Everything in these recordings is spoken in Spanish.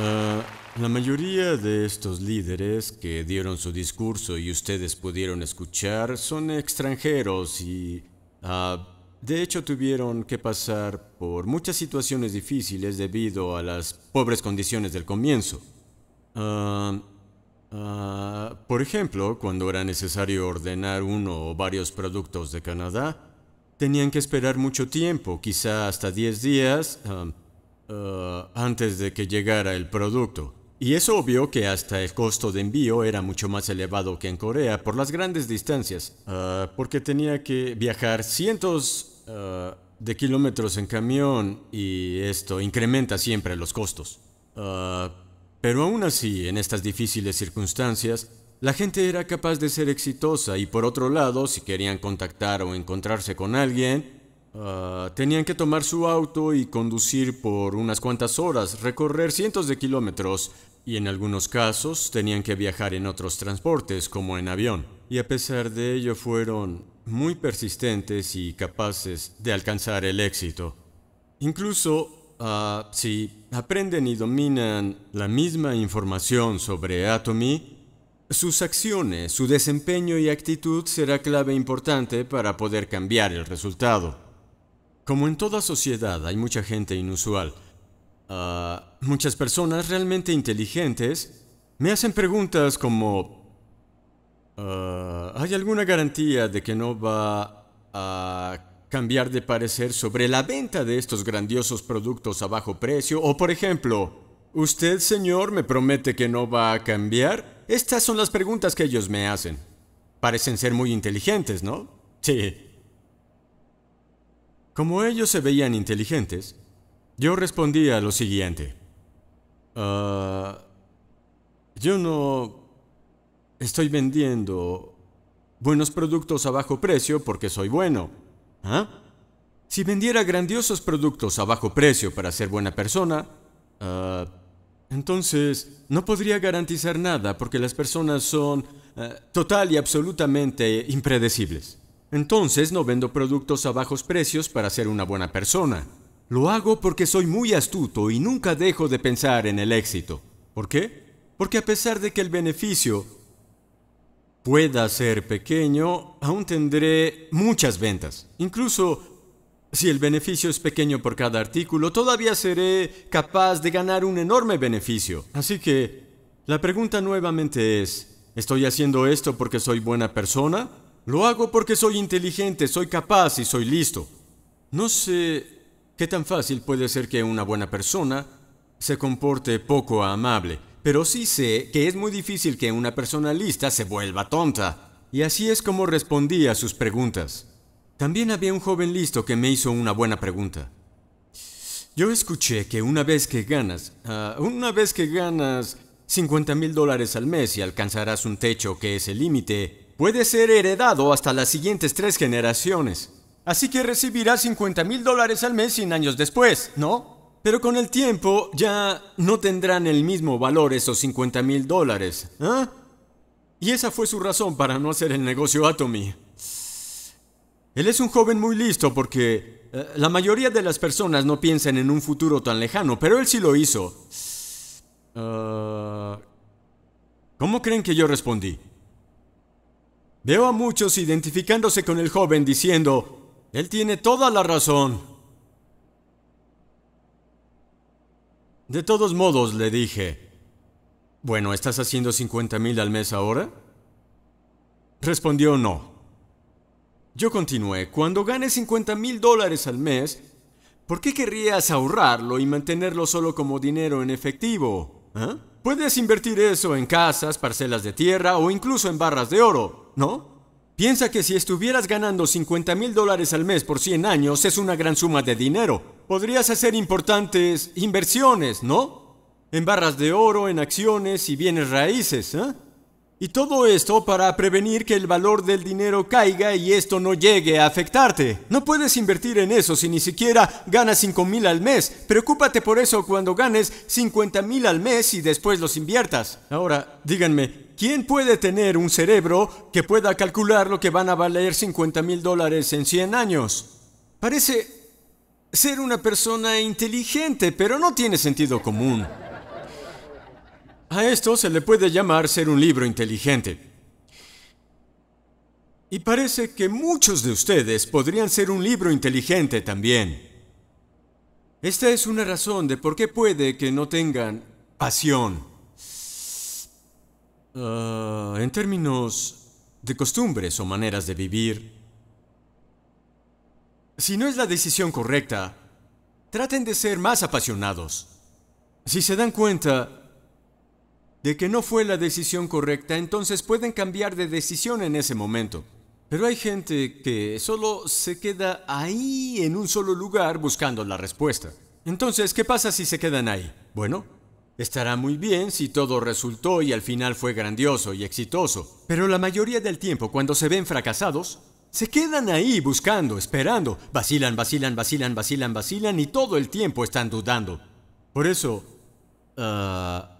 Ah, la mayoría de estos líderes que dieron su discurso y ustedes pudieron escuchar son extranjeros y... Ah, de hecho, tuvieron que pasar por muchas situaciones difíciles debido a las pobres condiciones del comienzo. Ah, por ejemplo, cuando era necesario ordenar uno o varios productos de Canadá, tenían que esperar mucho tiempo, quizá hasta 10 días, eh, antes de que llegara el producto. Y es obvio que hasta el costo de envío era mucho más elevado que en Corea por las grandes distancias, eh, porque tenía que viajar cientos eh, de kilómetros en camión y esto incrementa siempre los costos. pero aún así, en estas difíciles circunstancias, la gente era capaz de ser exitosa y por otro lado, si querían contactar o encontrarse con alguien, Ah, tenían que tomar su auto y conducir por unas cuantas horas, recorrer cientos de kilómetros y en algunos casos tenían que viajar en otros transportes como en avión. Y a pesar de ello fueron muy persistentes y capaces de alcanzar el éxito. Incluso ah, si aprenden y dominan la misma información sobre Atomy, sus acciones, su desempeño y actitud será clave e importante para poder cambiar el resultado. Como en toda sociedad hay mucha gente inusual, ah, muchas personas realmente inteligentes me hacen preguntas como, ah, ¿hay alguna garantía de que no va a cambiar de parecer sobre la venta de estos grandiosos productos a bajo precio? O por ejemplo, ¿usted señor me promete que no va a cambiar? Estas son las preguntas que ellos me hacen. Parecen ser muy inteligentes, ¿no? Sí. Como ellos se veían inteligentes, yo respondía lo siguiente. Ah, yo no estoy vendiendo buenos productos a bajo precio porque soy bueno. ¿Ah? Si vendiera grandiosos productos a bajo precio para ser buena persona, ah, entonces no podría garantizar nada porque las personas son ah, total y absolutamente impredecibles. Entonces no vendo productos a bajos precios para ser una buena persona. Lo hago porque soy muy astuto y nunca dejo de pensar en el éxito. ¿Por qué? Porque a pesar de que el beneficio pueda ser pequeño, aún tendré muchas ventas. Incluso si el beneficio es pequeño por cada artículo, todavía seré capaz de ganar un enorme beneficio. Así que la pregunta nuevamente es, ¿estoy haciendo esto porque soy buena persona? Lo hago porque soy inteligente, soy capaz y soy listo. No sé qué tan fácil puede ser que una buena persona se comporte poco amable, pero sí sé que es muy difícil que una persona lista se vuelva tonta. Y así es como respondí a sus preguntas. También había un joven listo que me hizo una buena pregunta. Yo escuché que una vez que ganas, ah, una vez que ganas 50 mil dólares al mes y alcanzarás un techo que es el límite, puede ser heredado hasta las siguientes tres generaciones. Así que recibirá 50 mil dólares al mes sin años después, ¿no? Pero con el tiempo ya no tendrán el mismo valor esos 50 mil dólares. ¿eh? Y esa fue su razón para no hacer el negocio Atomy. Él es un joven muy listo porque eh, la mayoría de las personas no piensan en un futuro tan lejano, pero él sí lo hizo. Ah, ¿Cómo creen que yo respondí? Veo a muchos identificándose con el joven diciendo, él tiene toda la razón. De todos modos, le dije, bueno, ¿estás haciendo 50 mil al mes ahora? Respondió no. Yo continué, cuando ganes 50 mil dólares al mes, ¿por qué querrías ahorrarlo y mantenerlo solo como dinero en efectivo? ¿Ah? Puedes invertir eso en casas, parcelas de tierra o incluso en barras de oro. ¿no? Piensa que si estuvieras ganando 50 mil dólares al mes por 100 años es una gran suma de dinero. Podrías hacer importantes inversiones, ¿no? En barras de oro, en acciones y bienes raíces, ¿eh? Y todo esto para prevenir que el valor del dinero caiga y esto no llegue a afectarte. No puedes invertir en eso si ni siquiera ganas 5 mil al mes. Preocúpate por eso cuando ganes 50 mil al mes y después los inviertas. Ahora, díganme, ¿quién puede tener un cerebro que pueda calcular lo que van a valer 50 mil dólares en 100 años? Parece ser una persona inteligente, pero no tiene sentido común. A esto se le puede llamar ser un libro inteligente. Y parece que muchos de ustedes podrían ser un libro inteligente también. Esta es una razón de por qué puede que no tengan pasión. Ah, en términos de costumbres o maneras de vivir, si no es la decisión correcta, traten de ser más apasionados. Si se dan cuenta, de que no fue la decisión correcta, entonces pueden cambiar de decisión en ese momento. Pero hay gente que solo se queda ahí en un solo lugar buscando la respuesta. Entonces, ¿qué pasa si se quedan ahí? Bueno, estará muy bien si todo resultó y al final fue grandioso y exitoso, pero la mayoría del tiempo cuando se ven fracasados, se quedan ahí buscando, esperando, vacilan, vacilan, vacilan, vacilan, vacilan y todo el tiempo están dudando. Por eso... ah...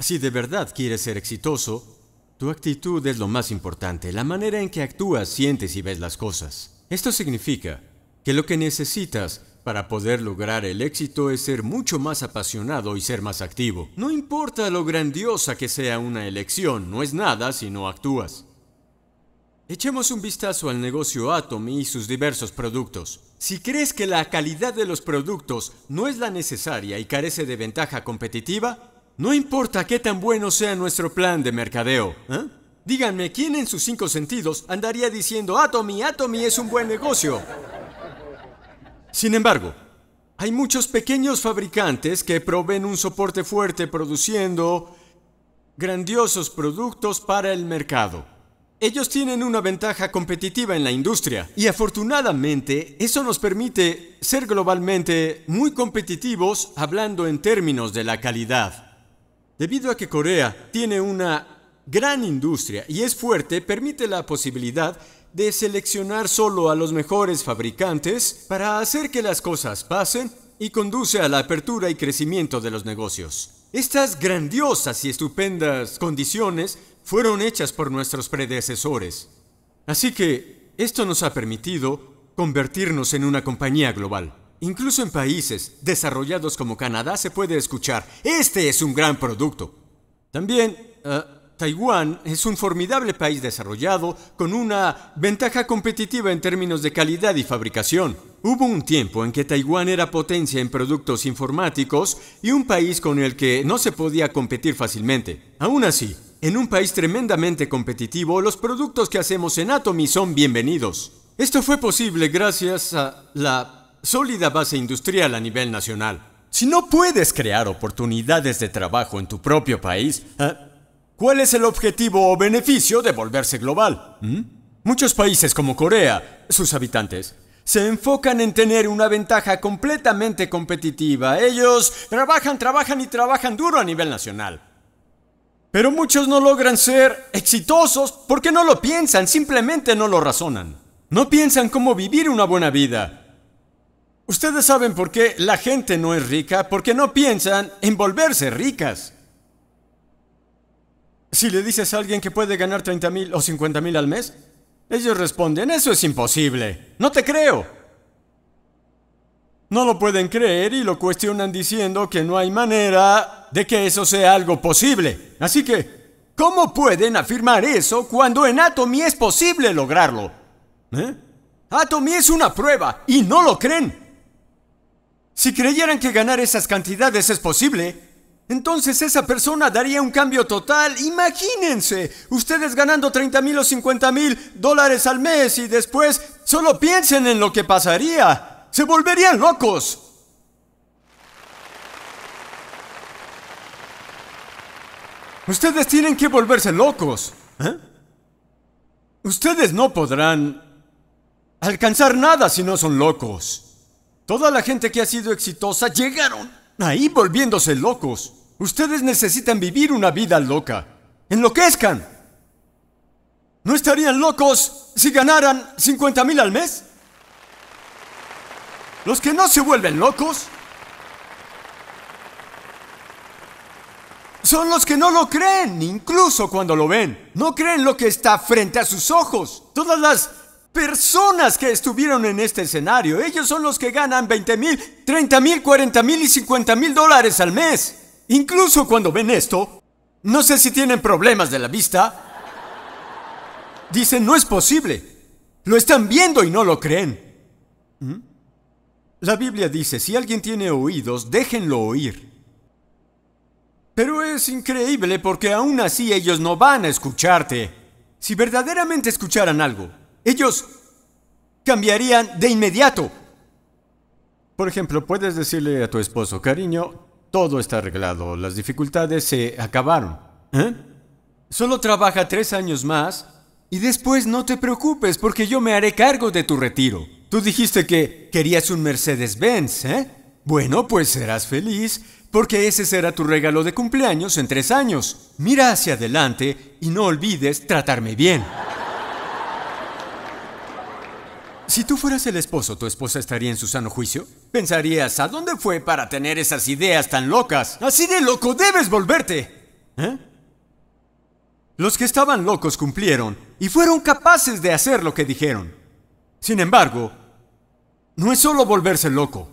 Si de verdad quieres ser exitoso, tu actitud es lo más importante, la manera en que actúas, sientes y ves las cosas. Esto significa que lo que necesitas para poder lograr el éxito es ser mucho más apasionado y ser más activo. No importa lo grandiosa que sea una elección, no es nada si no actúas. Echemos un vistazo al negocio Atomy y sus diversos productos. Si crees que la calidad de los productos no es la necesaria y carece de ventaja competitiva, no importa qué tan bueno sea nuestro plan de mercadeo. ¿eh? Díganme, ¿quién en sus cinco sentidos andaría diciendo Atomy, Atomy es un buen negocio? Sin embargo, hay muchos pequeños fabricantes que proveen un soporte fuerte produciendo grandiosos productos para el mercado. Ellos tienen una ventaja competitiva en la industria y afortunadamente eso nos permite ser globalmente muy competitivos hablando en términos de la calidad. Debido a que Corea tiene una gran industria y es fuerte, permite la posibilidad de seleccionar solo a los mejores fabricantes para hacer que las cosas pasen y conduce a la apertura y crecimiento de los negocios. Estas grandiosas y estupendas condiciones fueron hechas por nuestros predecesores. Así que esto nos ha permitido convertirnos en una compañía global. Incluso en países desarrollados como Canadá se puede escuchar, este es un gran producto. También, eh, Taiwán es un formidable país desarrollado con una ventaja competitiva en términos de calidad y fabricación. Hubo un tiempo en que Taiwán era potencia en productos informáticos y un país con el que no se podía competir fácilmente. Aún así, en un país tremendamente competitivo, los productos que hacemos en Atomy son bienvenidos. Esto fue posible gracias a la sólida base industrial a nivel nacional. Si no puedes crear oportunidades de trabajo en tu propio país, ¿eh? ¿cuál es el objetivo o beneficio de volverse global? ¿Mm? Muchos países como Corea, sus habitantes, se enfocan en tener una ventaja completamente competitiva. Ellos trabajan, trabajan y trabajan duro a nivel nacional. Pero muchos no logran ser exitosos porque no lo piensan, simplemente no lo razonan. No piensan cómo vivir una buena vida. Ustedes saben por qué la gente no es rica, porque no piensan en volverse ricas. Si le dices a alguien que puede ganar 30 mil o 50 mil al mes, ellos responden, eso es imposible, no te creo. No lo pueden creer y lo cuestionan diciendo que no hay manera de que eso sea algo posible. Así que, ¿cómo pueden afirmar eso cuando en Atomy es posible lograrlo? ¿Eh? Atomy es una prueba y no lo creen. Si creyeran que ganar esas cantidades es posible, entonces esa persona daría un cambio total. Imagínense, ustedes ganando 30 mil o 50 mil dólares al mes y después solo piensen en lo que pasaría. Se volverían locos. Ustedes tienen que volverse locos. ¿eh? Ustedes no podrán alcanzar nada si no son locos. Toda la gente que ha sido exitosa llegaron ahí volviéndose locos. Ustedes necesitan vivir una vida loca. ¡Enloquezcan! ¿No estarían locos si ganaran 50 mil al mes? Los que no se vuelven locos son los que no lo creen, incluso cuando lo ven. No creen lo que está frente a sus ojos. Todas las personas que estuvieron en este escenario. Ellos son los que ganan 20 mil, 30 mil, 40 mil y 50 mil dólares al mes. Incluso cuando ven esto, no sé si tienen problemas de la vista, dicen no es posible. Lo están viendo y no lo creen. ¿Mm? La Biblia dice, si alguien tiene oídos, déjenlo oír. Pero es increíble porque aún así ellos no van a escucharte. Si verdaderamente escucharan algo, ellos cambiarían de inmediato. Por ejemplo, puedes decirle a tu esposo, cariño, todo está arreglado, las dificultades se acabaron. ¿Eh? Solo trabaja tres años más y después no te preocupes porque yo me haré cargo de tu retiro. Tú dijiste que querías un Mercedes-Benz, ¿eh? Bueno, pues serás feliz porque ese será tu regalo de cumpleaños en tres años. Mira hacia adelante y no olvides tratarme bien. Si tú fueras el esposo, ¿tu esposa estaría en su sano juicio? Pensarías, ¿a dónde fue para tener esas ideas tan locas? Así de loco debes volverte. ¿Eh? Los que estaban locos cumplieron y fueron capaces de hacer lo que dijeron. Sin embargo, no es solo volverse loco.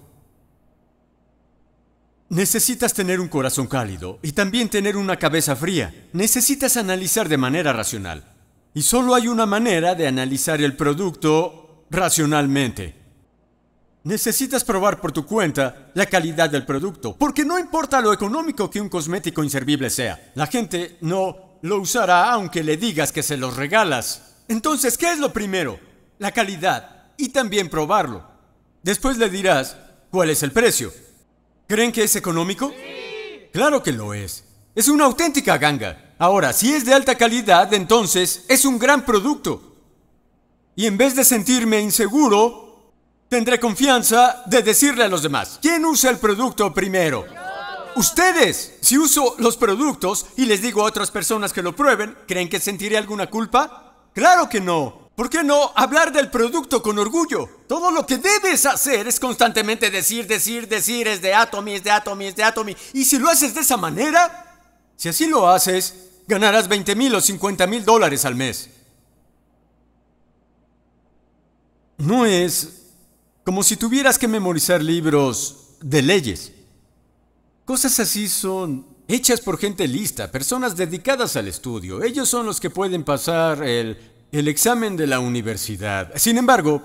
Necesitas tener un corazón cálido y también tener una cabeza fría. Necesitas analizar de manera racional. Y solo hay una manera de analizar el producto racionalmente. Necesitas probar por tu cuenta la calidad del producto, porque no importa lo económico que un cosmético inservible sea, la gente no lo usará aunque le digas que se los regalas. Entonces, ¿qué es lo primero? La calidad y también probarlo. Después le dirás cuál es el precio. ¿Creen que es económico? Claro que lo es. Es una auténtica ganga. Ahora, si es de alta calidad, entonces es un gran producto. Y en vez de sentirme inseguro, tendré confianza de decirle a los demás, ¿quién usa el producto primero? Ustedes, si uso los productos y les digo a otras personas que lo prueben, ¿creen que sentiré alguna culpa? Claro que no. ¿Por qué no hablar del producto con orgullo? Todo lo que debes hacer es constantemente decir, decir, decir, es de Atomy, es de Atomy, es de Atomy. Y si lo haces de esa manera, si así lo haces, ganarás 20 mil o 50 mil dólares al mes. No es como si tuvieras que memorizar libros de leyes. Cosas así son hechas por gente lista, personas dedicadas al estudio. Ellos son los que pueden pasar el, examen de la universidad. Sin embargo,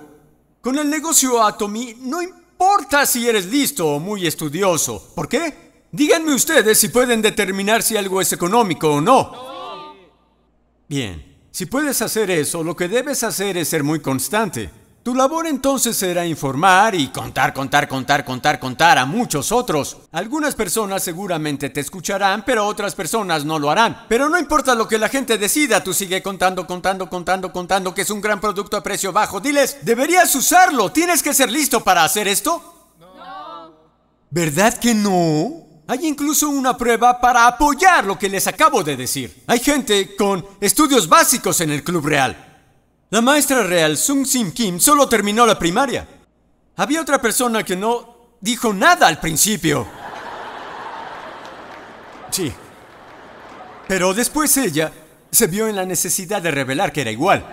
con el negocio Atomy no importa si eres listo o muy estudioso. ¿Por qué? Díganme ustedes si pueden determinar si algo es económico o no. Bien, si puedes hacer eso, lo que debes hacer es ser muy constante. Tu labor entonces será informar y contar, contar, contar, contar, contar a muchos otros. Algunas personas seguramente te escucharán, pero otras personas no lo harán. Pero no importa lo que la gente decida, tú sigue contando, contando, contando, contando que es un gran producto a precio bajo. Diles, deberías usarlo, tienes que ser listo para hacer esto. No. ¿Verdad que no? Hay incluso una prueba para apoyar lo que les acabo de decir. Hay gente con estudios básicos en el Club Real. La maestra real Sung Sim Kim solo terminó la primaria. Había otra persona que no dijo nada al principio. Sí. Pero después ella se vio en la necesidad de revelar que era igual.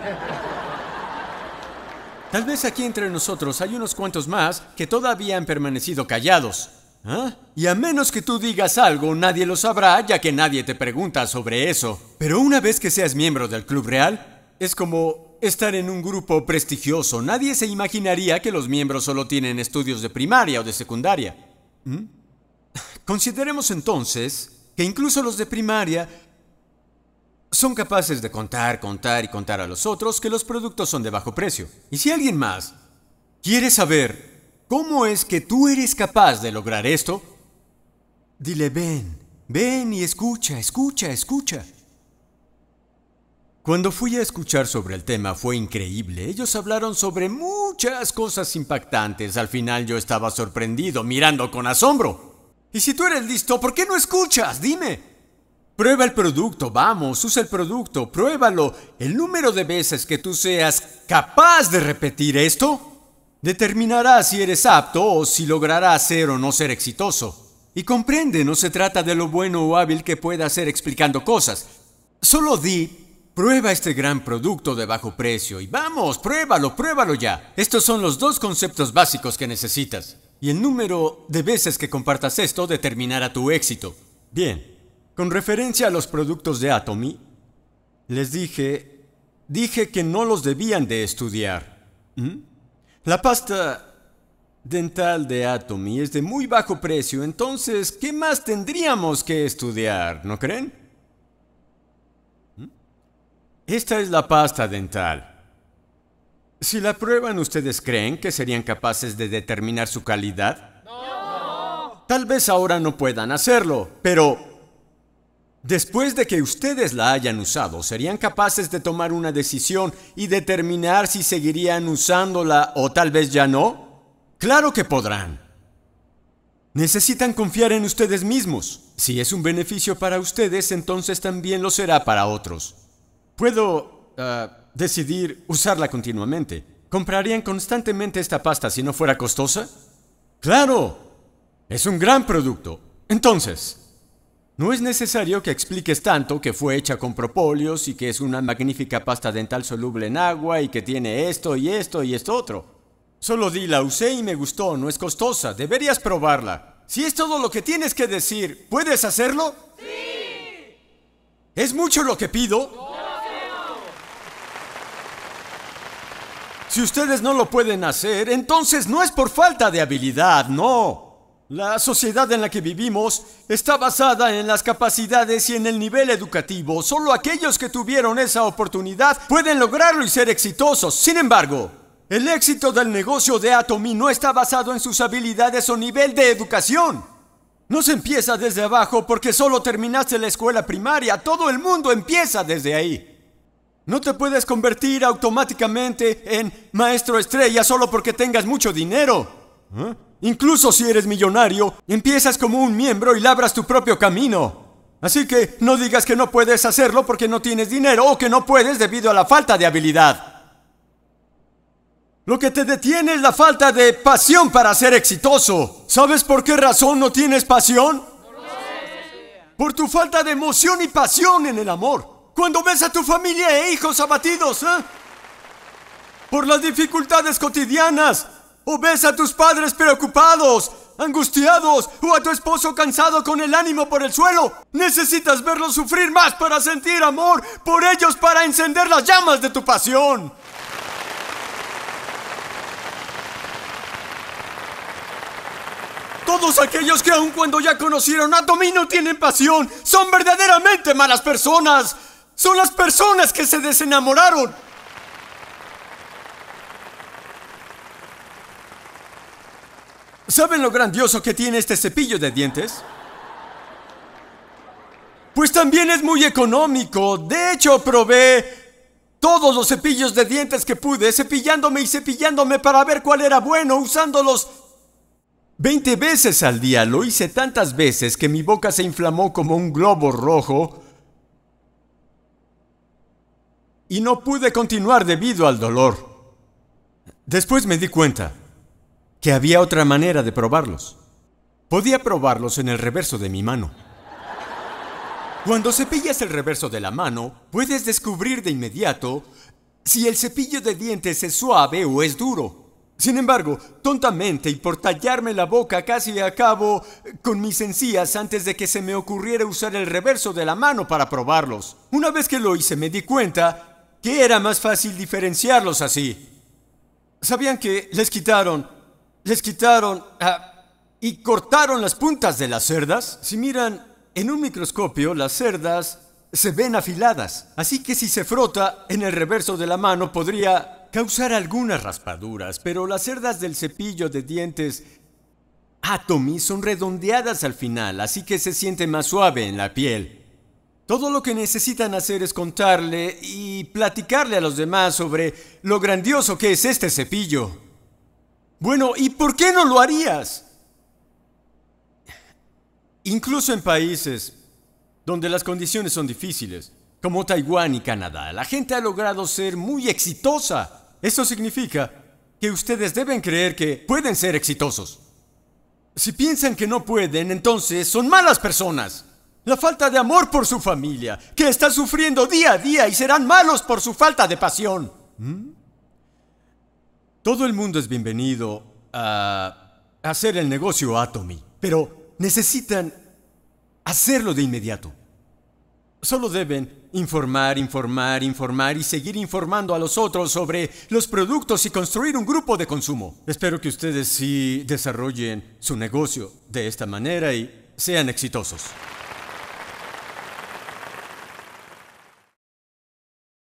Tal vez aquí entre nosotros hay unos cuantos más que todavía han permanecido callados. ¿Ah? Y a menos que tú digas algo, nadie lo sabrá, ya que nadie te pregunta sobre eso. Pero una vez que seas miembro del Club Real, es como Estar en un grupo prestigioso, nadie se imaginaría que los miembros solo tienen estudios de primaria o de secundaria. ¿Mm? Consideremos entonces que incluso los de primaria son capaces de contar, contar y contar a los otros que los productos son de bajo precio. Y si alguien más quiere saber cómo es que tú eres capaz de lograr esto, dile ven, ven y escucha, escucha, escucha. Cuando fui a escuchar sobre el tema fue increíble, ellos hablaron sobre muchas cosas impactantes, al final yo estaba sorprendido, mirando con asombro. Y si tú eres listo, ¿por qué no escuchas? Dime. Prueba el producto, vamos, usa el producto, pruébalo. El número de veces que tú seas capaz de repetir esto determinará si eres apto o si lograrás ser o no ser exitoso. Y comprende, no se trata de lo bueno o hábil que pueda ser explicando cosas. Solo di Prueba este gran producto de bajo precio y vamos, pruébalo, pruébalo ya. Estos son los dos conceptos básicos que necesitas. Y el número de veces que compartas esto determinará tu éxito. Bien, con referencia a los productos de Atomy, les dije, dije que no los debían de estudiar. ¿Mm? La pasta dental de Atomy es de muy bajo precio, entonces, ¿qué más tendríamos que estudiar? ¿No creen? Esta es la pasta dental. Si la prueban, ¿ustedes creen que serían capaces de determinar su calidad? No. Tal vez ahora no puedan hacerlo, pero después de que ustedes la hayan usado, serían capaces de tomar una decisión y determinar si seguirían usándola o tal vez ya no. Claro que podrán. Necesitan confiar en ustedes mismos. Si es un beneficio para ustedes, entonces también lo será para otros. Puedo ah, decidir usarla continuamente. ¿Comprarían constantemente esta pasta si no fuera costosa? Claro, es un gran producto. Entonces, no es necesario que expliques tanto que fue hecha con propóleos y que es una magnífica pasta dental soluble en agua y que tiene esto y esto y esto otro. Solo di la usé y me gustó, no es costosa, deberías probarla. Si es todo lo que tienes que decir, ¿puedes hacerlo? Sí. ¿Es mucho lo que pido? Si ustedes no lo pueden hacer, entonces no es por falta de habilidad, no. La sociedad en la que vivimos está basada en las capacidades y en el nivel educativo. Solo aquellos que tuvieron esa oportunidad pueden lograrlo y ser exitosos. Sin embargo, el éxito del negocio de Atomy no está basado en sus habilidades o nivel de educación. No se empieza desde abajo porque solo terminaste la escuela primaria. Todo el mundo empieza desde ahí. No te puedes convertir automáticamente en maestro estrella solo porque tengas mucho dinero. ¿Eh? Incluso si eres millonario, empiezas como un miembro y labras tu propio camino. Así que no digas que no puedes hacerlo porque no tienes dinero o que no puedes debido a la falta de habilidad. Lo que te detiene es la falta de pasión para ser exitoso. ¿Sabes por qué razón no tienes pasión? Por tu falta de emoción y pasión en el amor cuando ves a tu familia e hijos abatidos, ¿eh? Por las dificultades cotidianas, o ves a tus padres preocupados, angustiados, o a tu esposo cansado con el ánimo por el suelo. Necesitas verlos sufrir más para sentir amor por ellos, para encender las llamas de tu pasión. Todos aquellos que aun cuando ya conocieron a Domino tienen pasión, son verdaderamente malas personas. Son las personas que se desenamoraron. ¿Saben lo grandioso que tiene este cepillo de dientes? Pues también es muy económico. De hecho, probé todos los cepillos de dientes que pude, cepillándome y cepillándome para ver cuál era bueno, usándolos 20 veces al día. Lo hice tantas veces que mi boca se inflamó como un globo rojo y no pude continuar debido al dolor. Después me di cuenta que había otra manera de probarlos. Podía probarlos en el reverso de mi mano. Cuando cepillas el reverso de la mano, puedes descubrir de inmediato si el cepillo de dientes es suave o es duro. Sin embargo, tontamente y por tallarme la boca casi acabo con mis encías antes de que se me ocurriera usar el reverso de la mano para probarlos. Una vez que lo hice me di cuenta ¿Qué era más fácil diferenciarlos así. ¿Sabían que les quitaron, les quitaron ah, y cortaron las puntas de las cerdas? Si miran en un microscopio, las cerdas se ven afiladas, así que si se frota en el reverso de la mano podría causar algunas raspaduras, pero las cerdas del cepillo de dientes Atomy son redondeadas al final, así que se siente más suave en la piel. Todo lo que necesitan hacer es contarle y platicarle a los demás sobre lo grandioso que es este cepillo. Bueno, ¿y por qué no lo harías? Incluso en países donde las condiciones son difíciles, como Taiwán y Canadá, la gente ha logrado ser muy exitosa. Eso significa que ustedes deben creer que pueden ser exitosos. Si piensan que no pueden, entonces son malas personas. La falta de amor por su familia, que está sufriendo día a día y serán malos por su falta de pasión. ¿Mm? Todo el mundo es bienvenido a hacer el negocio Atomy, pero necesitan hacerlo de inmediato. Solo deben informar, informar, informar y seguir informando a los otros sobre los productos y construir un grupo de consumo. Espero que ustedes sí desarrollen su negocio de esta manera y sean exitosos.